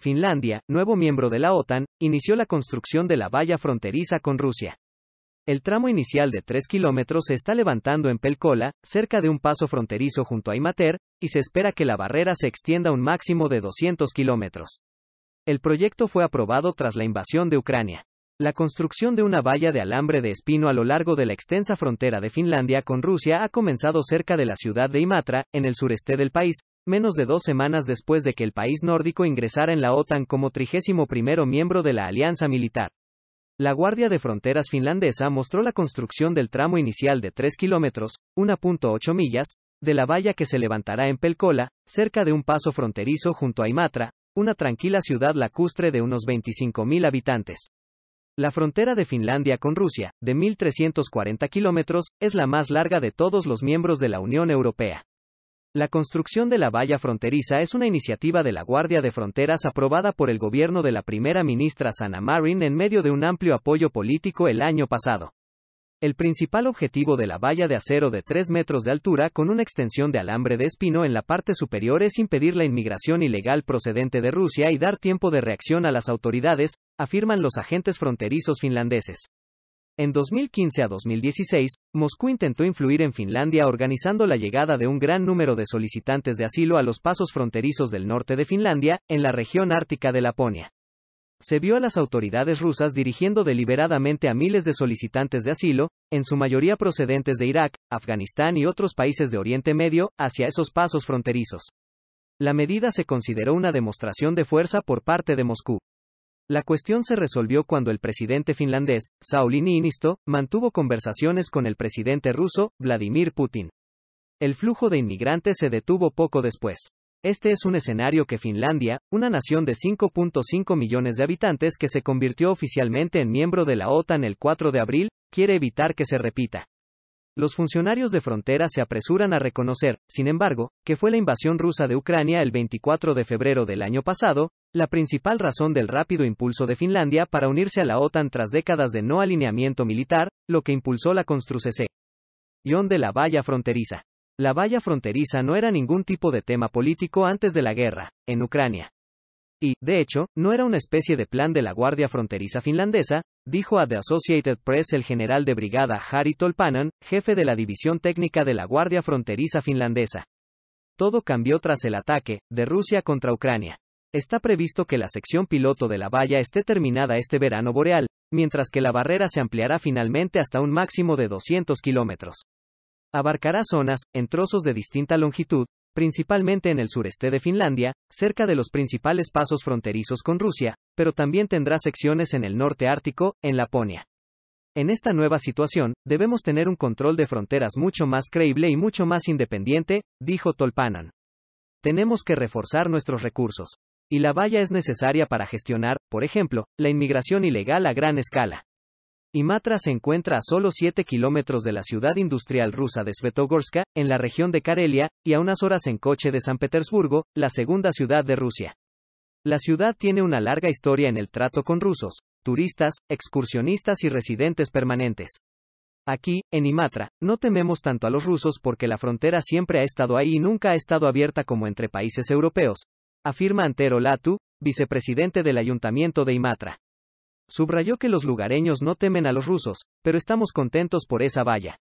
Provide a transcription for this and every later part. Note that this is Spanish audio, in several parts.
Finlandia, nuevo miembro de la OTAN, inició la construcción de la valla fronteriza con Rusia. El tramo inicial de 3 kilómetros se está levantando en Pelkola, cerca de un paso fronterizo junto a Imater, y se espera que la barrera se extienda un máximo de 200 kilómetros. El proyecto fue aprobado tras la invasión de Ucrania. La construcción de una valla de alambre de espino a lo largo de la extensa frontera de Finlandia con Rusia ha comenzado cerca de la ciudad de Imatra, en el sureste del país, menos de dos semanas después de que el país nórdico ingresara en la OTAN como trigésimo primero miembro de la alianza militar. La Guardia de Fronteras finlandesa mostró la construcción del tramo inicial de 3 kilómetros, 1.8 millas, de la valla que se levantará en Pelkola, cerca de un paso fronterizo junto a Imatra, una tranquila ciudad lacustre de unos 25.000 habitantes. La frontera de Finlandia con Rusia, de 1.340 kilómetros, es la más larga de todos los miembros de la Unión Europea. La construcción de la valla fronteriza es una iniciativa de la Guardia de Fronteras aprobada por el gobierno de la primera ministra Sana Marin en medio de un amplio apoyo político el año pasado. El principal objetivo de la valla de acero de 3 metros de altura con una extensión de alambre de espino en la parte superior es impedir la inmigración ilegal procedente de Rusia y dar tiempo de reacción a las autoridades, afirman los agentes fronterizos finlandeses. En 2015 a 2016, Moscú intentó influir en Finlandia organizando la llegada de un gran número de solicitantes de asilo a los pasos fronterizos del norte de Finlandia, en la región ártica de Laponia. Se vio a las autoridades rusas dirigiendo deliberadamente a miles de solicitantes de asilo, en su mayoría procedentes de Irak, Afganistán y otros países de Oriente Medio, hacia esos pasos fronterizos. La medida se consideró una demostración de fuerza por parte de Moscú. La cuestión se resolvió cuando el presidente finlandés, Sauli Niinisto, mantuvo conversaciones con el presidente ruso, Vladimir Putin. El flujo de inmigrantes se detuvo poco después. Este es un escenario que Finlandia, una nación de 5.5 millones de habitantes que se convirtió oficialmente en miembro de la OTAN el 4 de abril, quiere evitar que se repita. Los funcionarios de frontera se apresuran a reconocer, sin embargo, que fue la invasión rusa de Ucrania el 24 de febrero del año pasado, la principal razón del rápido impulso de Finlandia para unirse a la OTAN tras décadas de no alineamiento militar, lo que impulsó la construcción de la valla fronteriza. La valla fronteriza no era ningún tipo de tema político antes de la guerra, en Ucrania. Y, de hecho, no era una especie de plan de la Guardia Fronteriza finlandesa, dijo a The Associated Press el general de brigada Harry Tolpanen, jefe de la División Técnica de la Guardia Fronteriza finlandesa. Todo cambió tras el ataque de Rusia contra Ucrania. Está previsto que la sección piloto de la valla esté terminada este verano boreal, mientras que la barrera se ampliará finalmente hasta un máximo de 200 kilómetros. Abarcará zonas, en trozos de distinta longitud, principalmente en el sureste de Finlandia, cerca de los principales pasos fronterizos con Rusia, pero también tendrá secciones en el norte ártico, en Laponia. En esta nueva situación, debemos tener un control de fronteras mucho más creíble y mucho más independiente, dijo Tolpanan. Tenemos que reforzar nuestros recursos y la valla es necesaria para gestionar, por ejemplo, la inmigración ilegal a gran escala. Imatra se encuentra a solo 7 kilómetros de la ciudad industrial rusa de Svetogorska, en la región de Karelia, y a unas horas en coche de San Petersburgo, la segunda ciudad de Rusia. La ciudad tiene una larga historia en el trato con rusos, turistas, excursionistas y residentes permanentes. Aquí, en Imatra, no tememos tanto a los rusos porque la frontera siempre ha estado ahí y nunca ha estado abierta como entre países europeos, afirma Antero Latu, vicepresidente del Ayuntamiento de Imatra. Subrayó que los lugareños no temen a los rusos, pero estamos contentos por esa valla.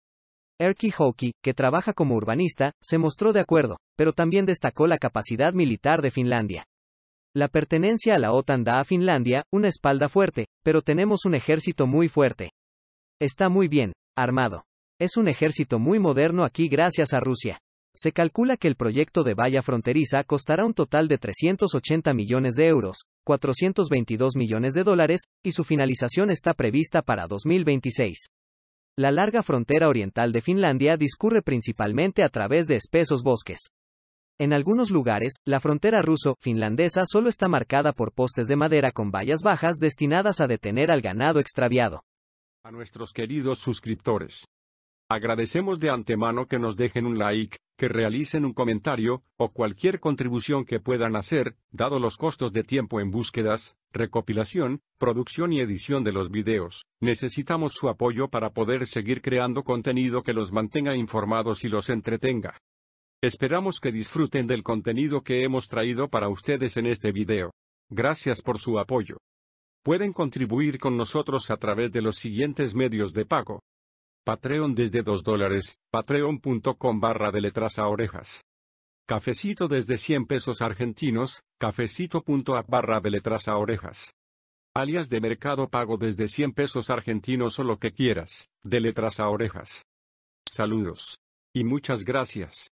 Erki Hoki, que trabaja como urbanista, se mostró de acuerdo, pero también destacó la capacidad militar de Finlandia. La pertenencia a la OTAN da a Finlandia una espalda fuerte, pero tenemos un ejército muy fuerte. Está muy bien, armado. Es un ejército muy moderno aquí gracias a Rusia. Se calcula que el proyecto de valla fronteriza costará un total de 380 millones de euros, 422 millones de dólares, y su finalización está prevista para 2026. La larga frontera oriental de Finlandia discurre principalmente a través de espesos bosques. En algunos lugares, la frontera ruso-finlandesa solo está marcada por postes de madera con vallas bajas destinadas a detener al ganado extraviado. A nuestros queridos suscriptores. Agradecemos de antemano que nos dejen un like, que realicen un comentario, o cualquier contribución que puedan hacer, dado los costos de tiempo en búsquedas, recopilación, producción y edición de los videos. Necesitamos su apoyo para poder seguir creando contenido que los mantenga informados y los entretenga. Esperamos que disfruten del contenido que hemos traído para ustedes en este video. Gracias por su apoyo. Pueden contribuir con nosotros a través de los siguientes medios de pago. Patreon desde 2 dólares, patreon.com barra de letras a orejas. Cafecito desde 100 pesos argentinos, cafecito.app barra de letras a orejas. Alias de mercado pago desde 100 pesos argentinos o lo que quieras, de letras a orejas. Saludos. Y muchas gracias.